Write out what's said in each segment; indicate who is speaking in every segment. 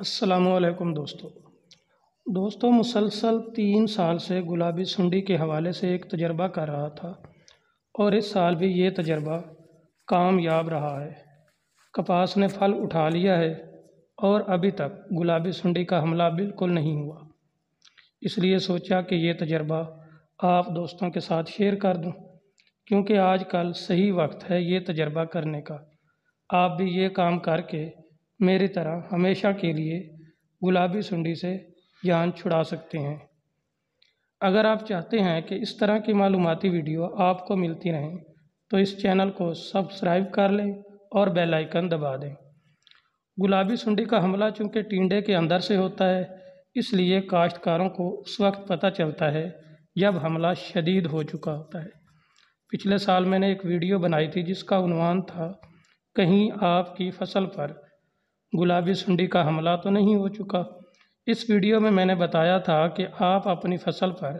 Speaker 1: असलकुम दोस्तों दोस्तों मुसलसल तीन साल से गुलाबी सुंडी के हवाले से एक तजर्बा कर रहा था और इस साल भी ये तजर्बा कामयाब रहा है कपास ने फल उठा लिया है और अभी तक गुलाबी सुंडी का हमला बिल्कुल नहीं हुआ इसलिए सोचा कि ये तजर्बा आप दोस्तों के साथ शेयर कर दूं क्योंकि आजकल सही वक्त है ये तजर्बा करने का आप भी ये काम करके मेरी तरह हमेशा के लिए गुलाबी सुंडी से जान छुड़ा सकते हैं अगर आप चाहते हैं कि इस तरह की मालूमती वीडियो आपको मिलती रहें तो इस चैनल को सब्सक्राइब कर लें और बेल आइकन दबा दें गुलाबी सुंडी का हमला चूँकि टींडे के अंदर से होता है इसलिए काश्तकारों को उस वक्त पता चलता है जब हमला शदीद हो चुका होता है पिछले साल मैंने एक वीडियो बनाई थी जिसका उनवान था कहीं आपकी फसल पर गुलाबी सुंडी का हमला तो नहीं हो चुका इस वीडियो में मैंने बताया था कि आप अपनी फसल पर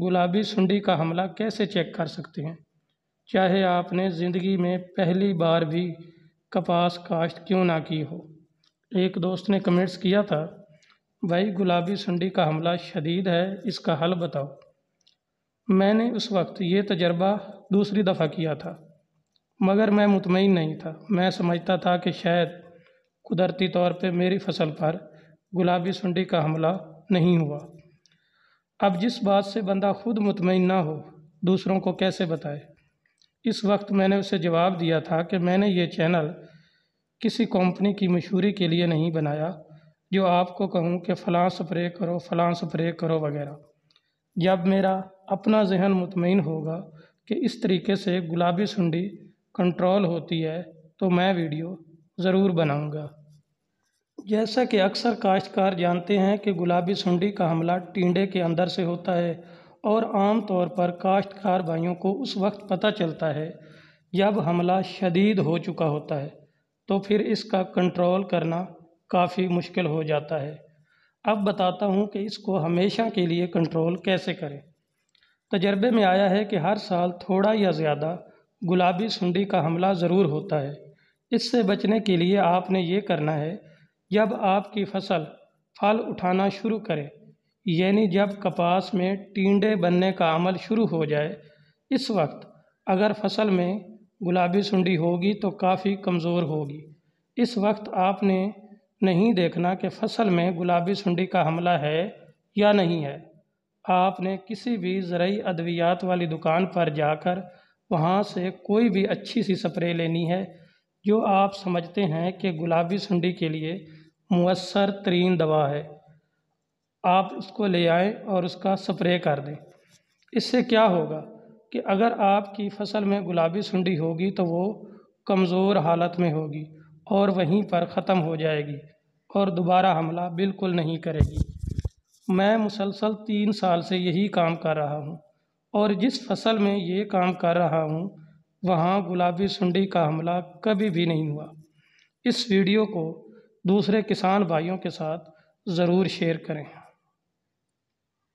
Speaker 1: गुलाबी सुंडी का हमला कैसे चेक कर सकते हैं चाहे आपने ज़िंदगी में पहली बार भी कपास काश्त क्यों ना की हो एक दोस्त ने कमेंट्स किया था भाई गुलाबी सुंडी का हमला शदीद है इसका हल बताओ मैंने उस वक्त ये तजर्बा दूसरी दफ़ा किया था मगर मैं मुतमिन नहीं था मैं समझता था कि शायद कुदरती तौर पर मेरी फसल पर गुलाबी सुंडी का हमला नहीं हुआ अब जिस बात से बंदा खुद मुतमिन ना हो दूसरों को कैसे बताए इस वक्त मैंने उसे जवाब दिया था कि मैंने ये चैनल किसी कंपनी की मशहूरी के लिए नहीं बनाया जो आपको कहूँ कि फ़लाँ स्प्रे करो फ़लाँ स्प्रे करो वगैरह जब मेरा अपना जहन मुतमिन होगा कि इस तरीके से गुलाबी सुंडी कंट्रोल होती है तो मैं वीडियो ज़रूर बनाऊँगा जैसा कि अक्सर काश्तकार जानते हैं कि गुलाबी सुंडी का हमला टींडे के अंदर से होता है और आम तौर पर काश्तकार भाइयों को उस वक्त पता चलता है जब हमला शदीद हो चुका होता है तो फिर इसका कंट्रोल करना काफ़ी मुश्किल हो जाता है अब बताता हूँ कि इसको हमेशा के लिए कंट्रोल कैसे करें तजर्बे में आया है कि हर साल थोड़ा या ज़्यादा गुलाबी सुंडी का हमला ज़रूर होता है इससे बचने के लिए आपने ये करना है जब आपकी फसल फल उठाना शुरू करे यानी जब कपास में टींडे बनने का अमल शुरू हो जाए इस वक्त अगर फसल में गुलाबी सुंडी होगी तो काफ़ी कमज़ोर होगी इस वक्त आपने नहीं देखना कि फसल में गुलाबी सुंडी का हमला है या नहीं है आपने किसी भी ज़रूरी अद्वियात वाली दुकान पर जाकर वहाँ से कोई भी अच्छी सी स्प्रे लेनी है जो आप समझते हैं कि गुलाबी सुंडी के लिए मवसर तरीन दवा है आप उसको ले आएँ और उसका स्प्रे कर दें इससे क्या होगा कि अगर आपकी फसल में गुलाबी सुंडी होगी तो वो कमज़ोर हालत में होगी और वहीं पर ख़त्म हो जाएगी और दोबारा हमला बिल्कुल नहीं करेगी मैं मुसलसल तीन साल से यही काम कर रहा हूँ और जिस फसल में ये काम कर रहा हूँ वहाँ गुलाबी सुंडी का हमला कभी भी नहीं हुआ इस वीडियो को दूसरे किसान भाइयों के साथ ज़रूर शेयर करें